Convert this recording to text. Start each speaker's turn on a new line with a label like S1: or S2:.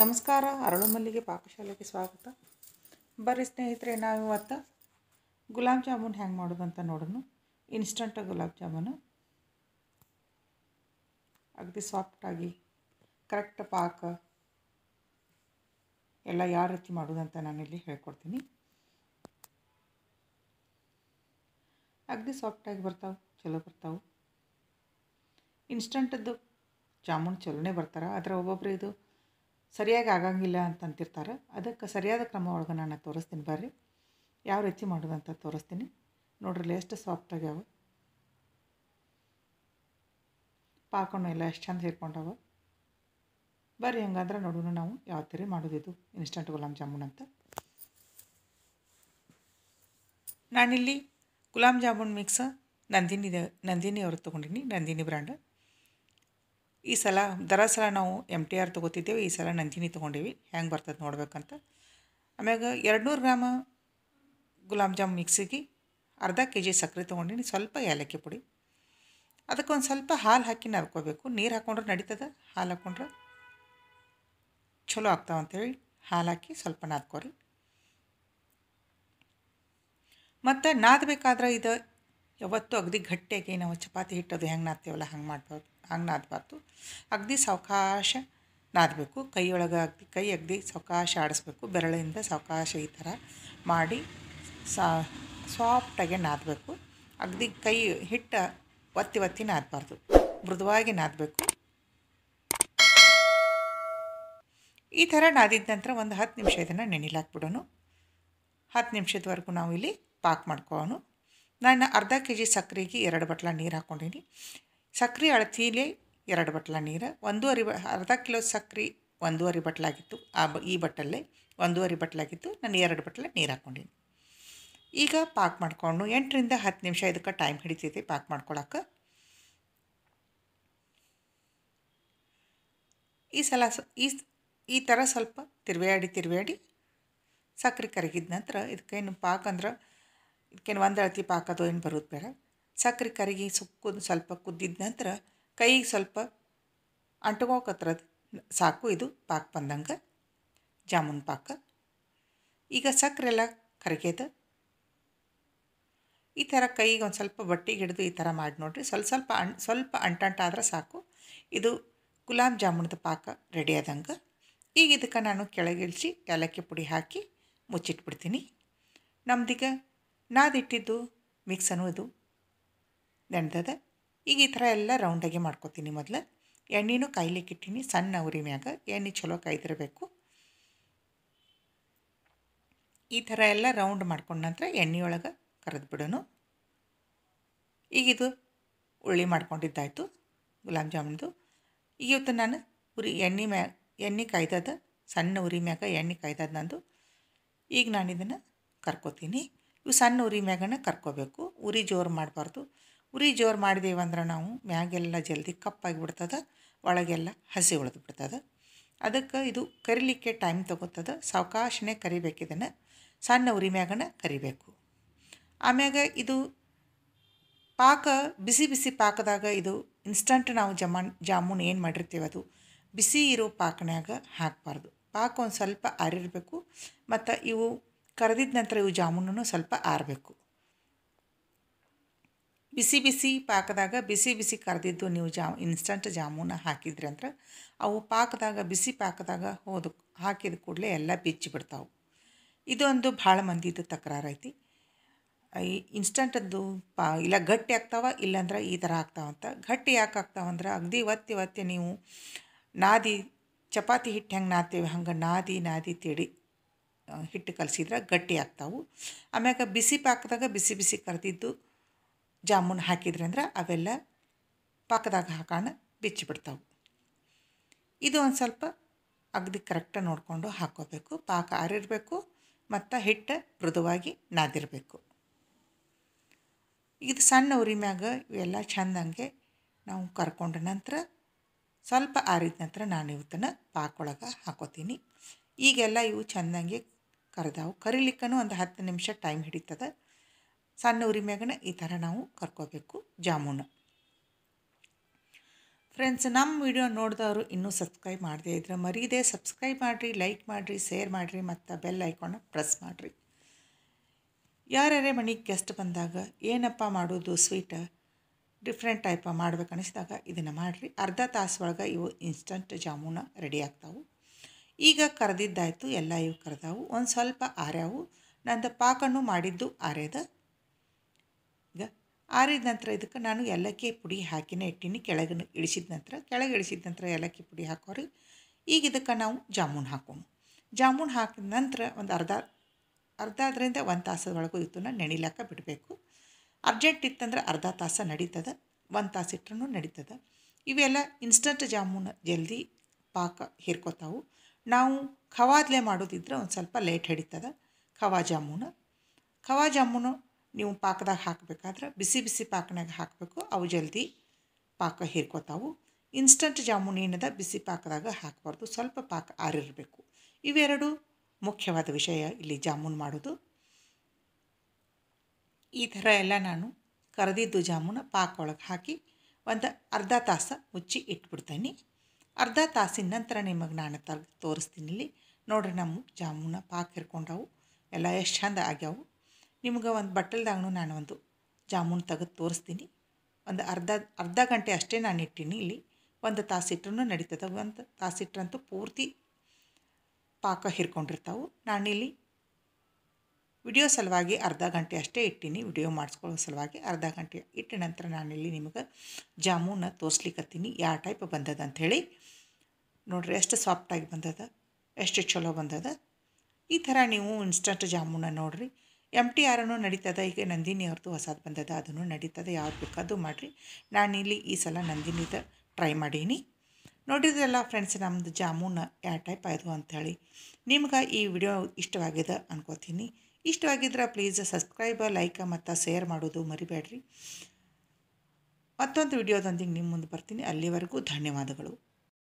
S1: ನಮಸ್ಕಾರ ಅರಳು ಮಲ್ಲಿಗೆ ಪಾಕಶಾಲೆಗೆ ಸ್ವಾಗತ ಬರ್ರಿ ಸ್ನೇಹಿತರೆ ನಾವು ಇವತ್ತು ಗುಲಾಬ್ ಜಾಮೂನ್ ಹೆಂಗೆ ಮಾಡೋದು ಅಂತ ನೋಡೋಣ ಇನ್ಸ್ಟಂಟ್ ಗುಲಾಬ್ ಜಾಮೂನು ಅಗದಿ ಸಾಫ್ಟಾಗಿ ಕರೆಕ್ಟ್ ಪಾಕ ಎಲ್ಲ ಯಾವ ರೀತಿ ಮಾಡೋದಂತ ನಾನಿಲ್ಲಿ ಹೇಳ್ಕೊಡ್ತೀನಿ ಅಗದಿ ಸಾಫ್ಟಾಗಿ ಬರ್ತಾವೆ ಚಲೋ ಬರ್ತಾವೆ ಇನ್ಸ್ಟಂಟದ್ದು ಜಾಮೂನ್ ಚಲೋನೇ ಬರ್ತಾರೆ ಆದರೆ ಒಬ್ಬೊಬ್ಬರು ಇದು ಸರಿಯಾಗಿ ಆಗಂಗಿಲ್ಲ ಅಂತ ಅಂತಿರ್ತಾರೆ ಅದಕ್ಕೆ ಸರಿಯಾದ ಕ್ರಮ ಒಳಗೆ ನಾನು ತೋರಿಸ್ತೀನಿ ಬರ್ರಿ ಯಾವ ರೀತಿ ಮಾಡೋದಂತ ತೋರಿಸ್ತೀನಿ ನೋಡ್ರಲ್ಲಿ ಎಷ್ಟು ಸಾಫ್ಟ್ ಆಗ್ಯಾವ ಪಾಕೊಂಡು ಎಲ್ಲ ಎಷ್ಟು ಚಂದ ಸೇರ್ಕೊಂಡವ ಬರ್ರಿ ಹಂಗಂದ್ರೆ ನೋಡೋಣ ನಾವು ಯಾವ ಥರ ಮಾಡೋದಿದು ಇನ್ಸ್ಟಂಟ್ ಗುಲಾಬ್ ಜಾಮೂನ್ ಅಂತ ನಾನಿಲ್ಲಿ ಗುಲಾಬ್ ಜಾಮೂನ್ ಮಿಕ್ಸ್ ನಂದಿನಿ ನಂದಿನಿ ಅವರು ತೊಗೊಂಡಿನಿ ನಂದಿನಿ ಬ್ರ್ಯಾಂಡ್ ಈ ಸಲ ದರ ಸಲ ನಾವು ಎಮ್ ಟಿ ಆರ್ ತೊಗೋತಿದ್ದೇವೆ ಈ ಸಲ ನಂದಿನಿ ತೊಗೊಂಡೀವಿ ಹೆಂಗೆ ಬರ್ತದೆ ನೋಡ್ಬೇಕಂತ ಆಮ್ಯಾಗ ಎರಡು ನೂರು ಗ್ರಾಮ ಗುಲಾಬ್ ಜಾಮ್ ಮಿಕ್ಸಿಗೆ ಅರ್ಧ ಕೆ ಜಿ ಸಕ್ಕರೆ ತೊಗೊಂಡೀನಿ ಸ್ವಲ್ಪ ಏಲಕ್ಕಿ ಪುಡಿ ಅದಕ್ಕೊಂದು ಸ್ವಲ್ಪ ಹಾಲು ಹಾಕಿ ನರ್ಕೋಬೇಕು ನೀರು ಹಾಕ್ಕೊಂಡ್ರೆ ನಡೀತದ ಹಾಲು ಹಾಕ್ಕೊಂಡ್ರೆ ಚಲೋ ಅಂತೇಳಿ ಹಾಲು ಹಾಕಿ ಸ್ವಲ್ಪ ನಾದ್ಕೋರಿ ಮತ್ತು ನಾದಬೇಕಾದ್ರೆ ಇದು ಯಾವತ್ತೂ ಅಗದಿ ಗಟ್ಟಿಯಾಗಿ ನಾವು ಚಪಾತಿ ಹಿಟ್ಟದು ಹೆಂಗೆ ನಾದ್ತೀವಲ್ಲ ಹಂಗೆ ಮಾಡ್ಬಾರ್ದು ಹಂಗೆ ನಾದಬಾರ್ದು ಅಗದಿ ಸಾವಕಾಶ ನಾದಬೇಕು ಕೈಯೊಳಗೆ ಅಗ್ದಿ ಕೈ ಅಗದಿ ಸಾವಕಾಶ ಆಡಿಸ್ಬೇಕು ಬೆರಳಿಂದ ಸಾವಕಾಶ ಈ ಥರ ಮಾಡಿ ಸಾ ಸಾಫ್ಟಾಗೆ ನಾದಬೇಕು ಅಗದಿ ಕೈ ಹಿಟ್ಟ ಒತ್ತಿ ಒತ್ತಿ ನಾದಬಾರ್ದು ಮೃದುವಾಗಿ ನಾದಬೇಕು ಈ ಥರ ನಾದಿದ ನಂತರ ಒಂದು ಹತ್ತು ನಿಮಿಷ ಇದನ್ನು ನೆನಿಲಾಕ್ಬಿಡೋನು ಹತ್ತು ನಿಮಿಷದವರೆಗೂ ನಾವು ಇಲ್ಲಿ ಪಾಕ್ ಮಾಡ್ಕೋಣ ನಾನು ಅರ್ಧ ಕೆ ಜಿ ಸಕ್ಕರೆಗೆ ಎರಡು ಬಟ್ಲ ನೀರು ಹಾಕ್ಕೊಂಡೀನಿ ಸಕ್ಕರೆ ಅಳತಿಲೇ ಎರಡು ಬಟ್ಲ ನೀರು ಒಂದೂವರೆ ಅರ್ಧ ಕಿಲೋ ಸಕ್ಕರೆ ಒಂದೂವರೆ ಬಟ್ಲಾಗಿತ್ತು ಆ ಬ ಈ ಬಟ್ಟಲ್ಲೇ ಒಂದೂವರೆ ಬಟ್ಲಾಗಿತ್ತು ನಾನು ಎರಡು ಬಟ್ಲ ನೀರು ಹಾಕ್ಕೊಂಡೀನಿ ಈಗ ಪಾಕ್ ಮಾಡಿಕೊಂಡು ಎಂಟರಿಂದ ಹತ್ತು ನಿಮಿಷ ಇದಕ್ಕೆ ಟೈಮ್ ಹಿಡಿತೈತಿ ಪಾಕ್ ಮಾಡ್ಕೊಳಕ್ಕೆ ಈ ಸಲ ಈ ಈ ಥರ ಸ್ವಲ್ಪ ತಿರುವಾಡಿ ತಿರುವಾಡಿ ಸಕ್ಕರೆ ಕರಗಿದ ನಂತರ ಇದಕ್ಕೇನು ಪಾಕ್ ಅಂದ್ರೆ ಇದಕ್ಕೇನು ಒಂದು ಅಳತಿ ಪಾಕ ಅದು ಏನು ಬರೋದು ಬೇಡ ಸಕ್ಕರೆ ಕರಿಗಿ ಸುಕ್ಕು ಸ್ವಲ್ಪ ಕುದ್ದಿದ ನಂತರ ಕೈಗೆ ಸ್ವಲ್ಪ ಅಂಟುಕೋಕತ್ರ ಸಾಕು ಇದು ಪಾಕ ಬಂದಂಗೆ ಜಾಮೂನ್ ಪಾಕ ಈಗ ಸಕ್ಕರೆ ಎಲ್ಲ ಕರಗ್ಯದ ಈ ಥರ ಕೈಗೆ ಒಂದು ಸ್ವಲ್ಪ ಬಟ್ಟೆಗೆ ಹಿಡಿದು ಈ ಥರ ಮಾಡಿ ನೋಡಿರಿ ಸ್ವಲ್ಪ ಸ್ವಲ್ಪ ಅಂ ಸ್ವಲ್ಪ ಅಂಟಂಟಾದ್ರೆ ಸಾಕು ಇದು ಗುಲಾಬ್ ಜಾಮೂನ್ದ ಪಾಕ ರೆಡಿ ಆದಂಗೆ ಈಗ ಇದಕ್ಕೆ ನಾನು ಕೆಳಗಿಳಿಸಿ ಏಲಕ್ಕಿ ಪುಡಿ ಹಾಕಿ ಮುಚ್ಚಿಟ್ಬಿಡ್ತೀನಿ ನಮ್ದೀಗ ನಾದಿಟ್ಟಿದ್ದು ಮಿಕ್ಸನು ಇದು ನೆನೆದದ ಈಗ ಈ ಥರ ಎಲ್ಲ ರೌಂಡಾಗಿ ಮಾಡ್ಕೊತೀನಿ ಮೊದಲು ಎಣ್ಣೆನೂ ಕಾಯ್ಲಿಕ್ಕೆ ಸಣ್ಣ ಉರಿ ಮ್ಯಾಗ ಎಣ್ಣೆ ಚಲೋ ಕಾಯ್ದಿರಬೇಕು ಈ ಥರ ಎಲ್ಲ ರೌಂಡ್ ಮಾಡ್ಕೊಂಡ ನಂತರ ಎಣ್ಣೆಯೊಳಗೆ ಕರೆದ್ಬಿಡೋನು ಈಗಿದು ಉಳ್ಳಿ ಮಾಡ್ಕೊಂಡಿದ್ದಾಯಿತು ಗುಲಾಬ್ ಜಾಮೂನ್ದು ಇವತ್ತು ನಾನು ಉರಿ ಎಣ್ಣೆ ಮ್ಯಾ ಎಣ್ಣೆ ಕಾಯ್ದದ ಸಣ್ಣ ಉರಿ ಮ್ಯಾಗ ಎಣ್ಣೆ ಕಾಯ್ದದ ನಂದು ಈಗ ನಾನು ಇದನ್ನು ಕರ್ಕೋತೀನಿ ಇವು ಸಣ್ಣ ಉರಿ ಮ್ಯಾಗನ ಕರ್ಕೋಬೇಕು ಉರಿ ಜೋರು ಮಾಡಬಾರ್ದು ಉರಿ ಜೋರು ಮಾಡಿದೇವಂದ್ರೆ ನಾವು ಮ್ಯಾಗೆಲ್ಲ ಜಲ್ದಿ ಕಪ್ಪಾಗಿ ಬಿಡ್ತದ ಒಳಗೆಲ್ಲ ಹಸಿ ಉಳಿದು ಬಿಡ್ತದೆ ಅದಕ್ಕೆ ಇದು ಕರಿಲಿಕ್ಕೆ ಟೈಮ್ ತಗೋತದ ಸಾವಕಾಶನೇ ಕರಿಬೇಕಿದನ್ನು ಸಣ್ಣ ಉರಿ ಮ್ಯಾಗನ ಕರಿಬೇಕು ಆಮ್ಯಾಗ ಇದು ಪಾಕ ಬಿಸಿ ಬಿಸಿ ಪಾಕದಾಗ ಇದು ಇನ್ಸ್ಟಂಟ್ ನಾವು ಜಮಾನ್ ಜಾಮೂನ್ ಏನು ಮಾಡಿರ್ತೀವಿ ಅದು ಬಿಸಿ ಇರೋ ಪಾಕನ್ಯಾಗ ಹಾಕಬಾರ್ದು ಪಾಕ ಒಂದು ಸ್ವಲ್ಪ ಆರಿರಬೇಕು ಮತ್ತು ಇವು ಕರೆದಿದ ನಂತರ ಇವು ಜಾಮೂನನ್ನು ಸ್ವಲ್ಪ ಆರಬೇಕು ಬಿಸಿ ಬಿಸಿ ಪಾಕದಾಗ ಬಿಸಿ ಬಿಸಿ ಕರೆದಿದ್ದು ನೀವು ಜಾ ಇನ್ಸ್ಟಂಟ್ ಜಾಮೂನ ಹಾಕಿದ್ರಿ ಅಂದ್ರೆ ಅವು ಪಾಕದಾಗ ಬಿಸಿ ಪಾಕದಾಗ ಹೋದ ಹಾಕಿದ ಕೂಡಲೇ ಎಲ್ಲ ಬಿಚ್ಚಿ ಬಿಡ್ತಾವೆ ಇದೊಂದು ಭಾಳ ಮಂದಿದು ತಕರಾರು ಐತಿ ಇನ್ಸ್ಟಂಟದ್ದು ಪಾ ಇಲ್ಲ ಗಟ್ಟಿ ಆಗ್ತಾವ ಇಲ್ಲಾಂದ್ರೆ ಈ ಥರ ಆಗ್ತಾವಂತ ಗಟ್ಟಿ ಯಾಕೆ ಆಗ್ತಾವಂದ್ರೆ ಅಗದಿ ಒತ್ತಿ ಒತ್ತಿ ನೀವು ನಾದಿ ಚಪಾತಿ ಹಿಟ್ಟು ಹೆಂಗೆ ನಾದ್ತೇವೆ ಹಂಗೆ ನಾದಿ ನಾದಿ ತಿಡಿ ಹಿಟ್ಟು ಕಲಸಿದ್ರೆ ಗಟ್ಟಿ ಆಗ್ತಾವೆ ಆಮ್ಯಾಗ ಬಿಸಿ ಪಾಕದಾಗ ಬಿಸಿ ಬಿಸಿ ಕರೆದಿದ್ದು ಜಾಮೂನ್ ಹಾಕಿದ್ರೆ ಅಂದ್ರೆ ಅವೆಲ್ಲ ಪಾಕದಾಗ ಹಾಕೋಣ ಬಿಚ್ಚಿಬಿಡ್ತಾವೆ ಇದು ಒಂದು ಸ್ವಲ್ಪ ಅಗದಿ ಕರೆಕ್ಟಾಗಿ ನೋಡಿಕೊಂಡು ಹಾಕೋಬೇಕು ಪಾಕ ಆರಿರಬೇಕು ಮತ್ತು ಹಿಟ್ಟು ಮೃದುವಾಗಿ ನಾದಿರಬೇಕು ಇದು ಸಣ್ಣ ಉರಿ ಮ್ಯಾಗ ಇವೆಲ್ಲ ಚೆಂದಂಗೆ ನಾವು ಕರ್ಕೊಂಡ ನಂತರ ಸ್ವಲ್ಪ ಆರಿದ ನಂತರ ನಾನು ಇವತ್ತನ್ನು ಪಾಕೊಳಗೆ ಹಾಕೋತೀನಿ ಈಗೆಲ್ಲ ಇವು ಚೆಂದಂಗೆ ಕರೆದಾವು ಕರಿಲಿಕ್ಕೂ ಒಂದು ಹತ್ತು ನಿಮಿಷ ಟೈಮ್ ಹಿಡಿತದೆ ಸಣ್ಣ ಉರಿ ಮ್ಯಾಗನ ಈ ಥರ ನಾವು ಕರ್ಕೋಬೇಕು ಜಾಮೂನು ಫ್ರೆಂಡ್ಸ್ ನಮ್ಮ ವಿಡಿಯೋ ನೋಡಿದವರು ಇನ್ನೂ ಸಬ್ಸ್ಕ್ರೈಬ್ ಮಾಡದೇ ಇದ್ರೆ ಮರೀದೆ ಸಬ್ಸ್ಕ್ರೈಬ್ ಮಾಡಿರಿ ಲೈಕ್ ಮಾಡಿರಿ ಶೇರ್ ಮಾಡಿರಿ ಮತ್ತು ಬೆಲ್ ಐಕಾನ ಪ್ರೆಸ್ ಮಾಡಿರಿ ಯಾರ್ಯಾರೇ ಮನೆಗೆ ಗೆಸ್ಟ್ ಬಂದಾಗ ಏನಪ್ಪ ಮಾಡೋದು ಸ್ವೀಟ ಡಿಫ್ರೆಂಟ್ ಟೈಪ ಮಾಡ್ಬೇಕು ಅನಿಸಿದಾಗ ಇದನ್ನು ಮಾಡಿರಿ ಅರ್ಧ ತಾಸು ಒಳಗೆ ಇವು ಇನ್ಸ್ಟಂಟ್ ಜಾಮೂನ ರೆಡಿ ಆಗ್ತಾವೆ ಈಗ ಕರೆದಿದ್ದಾಯಿತು ಎಲ್ಲ ಇವು ಕರೆದವು ಒಂದು ಸ್ವಲ್ಪ ಆರ್ಯಾವು ನಂದು ಪಾಕನ್ನು ಮಾಡಿದ್ದು ಆರ್ಯದ ಈಗ ಆರಿದ ನಂತರ ಇದಕ್ಕೆ ನಾನು ಏಲಕ್ಕಿ ಪುಡಿ ಹಾಕಿನೇ ಇಟ್ಟಿನಿ ಕೆಳಗೆ ಇಳಿಸಿದ ನಂತರ ಕೆಳಗೆ ಇಳಿಸಿದ ನಂತರ ಏಲಕ್ಕಿ ಪುಡಿ ಹಾಕೋರಿ ಈಗ ಇದಕ್ಕೆ ನಾವು ಜಾಮೂನ್ ಹಾಕೋಣ ಜಾಮೂನ್ ಹಾಕಿದ ನಂತರ ಒಂದು ಅರ್ಧ ಅರ್ಧ ಅದರಿಂದ ಒಂದು ತಾಸದೊಳಗೂ ನಾನು ನೆನಿಲಾಕ ಬಿಡಬೇಕು ಅರ್ಜೆಂಟ್ ಇತ್ತಂದ್ರೆ ಅರ್ಧ ತಾಸ ನಡೀತದೆ ಒಂದು ತಾಸು ಇಟ್ಟರೂ ನಡೀತದೆ ಇವೆಲ್ಲ ಇನ್ಸ್ಟಂಟ್ ಜಾಮೂನ್ ಜಲ್ದಿ ಪಾಕ ಹೀರ್ಕೋತಾವು ನಾವು ಖವಾದ್ಲೆ ಮಾಡೋದಿದ್ರೆ ಒಂದು ಸ್ವಲ್ಪ ಲೇಟ್ ಹಿಡಿತದ ಖವಾ ಜಾಮೂನು ಖವಾ ಜಾಮೂನು ನೀವು ಪಾಕದಾಗ ಹಾಕಬೇಕಾದ್ರೆ ಬಿಸಿ ಬಿಸಿ ಪಾಕನಾಗ ಹಾಕಬೇಕು ಅವು ಜಲ್ದಿ ಪಾಕ ಹೀರ್ಕೋತಾವು ಇನ್ಸ್ಟಂಟ್ ಜಾಮೂನ್ ಏನದ ಬಿಸಿ ಪಾಕದಾಗ ಹಾಕಬಾರ್ದು ಸ್ವಲ್ಪ ಪಾಕ ಆರಿರಬೇಕು ಇವೆರಡು ಮುಖ್ಯವಾದ ವಿಷಯ ಇಲ್ಲಿ ಜಾಮೂನ್ ಮಾಡೋದು ಈ ಥರ ಎಲ್ಲ ನಾನು ಕರೆದಿದ್ದು ಜಾಮೂನ ಪಾಕ ಒಳಗೆ ಹಾಕಿ ಒಂದು ಅರ್ಧ ತಾಸು ಮುಚ್ಚಿ ಇಟ್ಬಿಡ್ತೇನೆ ಅರ್ಧ ತಾಸಿನ ನಂತರ ನಿಮಗೆ ನಾನು ತ ತೋರಿಸ್ತೀನಿ ಇಲ್ಲಿ ನೋಡ್ರಿ ನಮ್ಮ ಜಾಮೂನ ಪಾಕ ಹಿರ್ಕೊಂಡವು ಎಲ್ಲ ಎಷ್ಟು ಚಂದ ಆಗ್ಯಾವು ನಿಮ್ಗೆ ಒಂದು ಬಟ್ಟಲ್ದಾಗೂ ನಾನು ಒಂದು ಜಾಮೂನ್ ತೆಗೆದು ತೋರಿಸ್ತೀನಿ ಒಂದು ಅರ್ಧ ಅರ್ಧ ಗಂಟೆ ಅಷ್ಟೇ ನಾನು ಇಟ್ಟೀನಿ ಇಲ್ಲಿ ಒಂದು ತಾಸಿಟ್ಟರೂ ನಡೀತದೆ ಒಂದು ತಾಸಿಟ್ಟರಂತೂ ಪೂರ್ತಿ ಪಾಕ ಹಿರ್ಕೊಂಡಿರ್ತಾವೆ ನಾನಿಲ್ಲಿ ವಿಡಿಯೋ ಸಲುವಾಗಿ ಅರ್ಧ ಗಂಟೆ ಅಷ್ಟೇ ಇಟ್ಟಿನಿ ವಿಡಿಯೋ ಮಾಡಿಸ್ಕೊಳ್ಳೋ ಸಲುವಾಗಿ ಅರ್ಧ ಗಂಟೆ ಇಟ್ಟ ನಂತರ ನಾನಿಲ್ಲಿ ನಿಮಗೆ ಜಾಮೂನ ತೋರಿಸ್ಲಿಕ್ಕತ್ತೀನಿ ಯಾವ ಟೈಪ್ ಬಂದದ ಅಂಥೇಳಿ ನೋಡ್ರಿ ಎಷ್ಟು ಸಾಫ್ಟಾಗಿ ಬಂದದ ಎಷ್ಟು ಚಲೋ ಬಂದದ ಈ ಥರ ನೀವು ಇನ್ಸ್ಟಂಟ್ ಜಾಮೂನ ನೋಡಿರಿ ಎಮ್ ಟಿ ಆರ್ನು ನಡೀತದ ಈಗ ನಂದಿನಿ ಅವ್ರದ್ದು ಹೊಸದು ಬಂದದ ಅದನ್ನು ನಡೀತದ ಯಾವ್ದು ಬೇಕಾದ್ರೂ ಮಾಡಿರಿ ನಾನಿಲ್ಲಿ ಈ ಸಲ ನಂದಿನಿದ ಟ್ರೈ ಮಾಡೀನಿ ನೋಡಿದ್ರಲ್ಲ ಫ್ರೆಂಡ್ಸ್ ನಮ್ಮದು ಜಾಮೂನ ಯಾವ ಟೈಪ್ ಆಯಿತು ಅಂಥೇಳಿ ನಿಮ್ಗೆ ಈ ವಿಡಿಯೋ ಇಷ್ಟವಾಗಿದೆ ಅನ್ಕೋತೀನಿ ಇಷ್ಟವಾಗಿದ್ದರೆ ಪ್ಲೀಸ್ ಸಬ್ಸ್ಕ್ರೈಬ ಲೈಕ ಮತ್ತು ಶೇರ್ ಮಾಡೋದು ಮರಿಬೇಡ್ರಿ ಮತ್ತೊಂದು ವಿಡಿಯೋದೊಂದಿಗೆ ನಿಮ್ಮ ಮುಂದೆ ಬರ್ತೀನಿ ಅಲ್ಲಿವರೆಗೂ ಧನ್ಯವಾದಗಳು